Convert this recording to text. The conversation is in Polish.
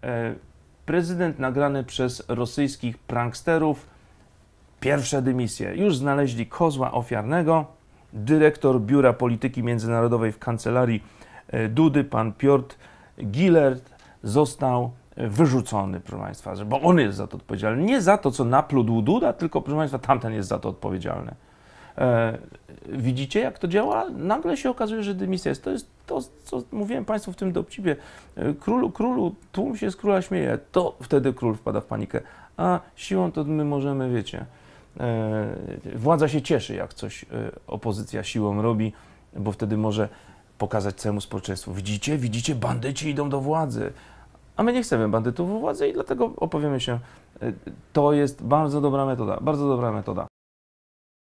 E, prezydent nagrany przez rosyjskich pranksterów. Pierwsze dymisje. Już znaleźli kozła ofiarnego. Dyrektor Biura Polityki Międzynarodowej w kancelarii e, Dudy, pan Piotr Gilert, został wyrzucony, proszę Państwa, bo on jest za to odpowiedzialny. Nie za to, co naplódł Duda, tylko, proszę Państwa, tamten jest za to odpowiedzialny. E, widzicie, jak to działa? Nagle się okazuje, że dymisja jest. To jest to, co mówiłem Państwu w tym dowcipie. E, królu, królu, tłum się z króla śmieje. To wtedy król wpada w panikę. A siłą to my możemy, wiecie, e, władza się cieszy, jak coś opozycja siłą robi, bo wtedy może pokazać całemu społeczeństwu. Widzicie, widzicie, bandyci idą do władzy. A my nie chcemy bandytów u władzy i dlatego opowiemy się. To jest bardzo dobra metoda, bardzo dobra metoda.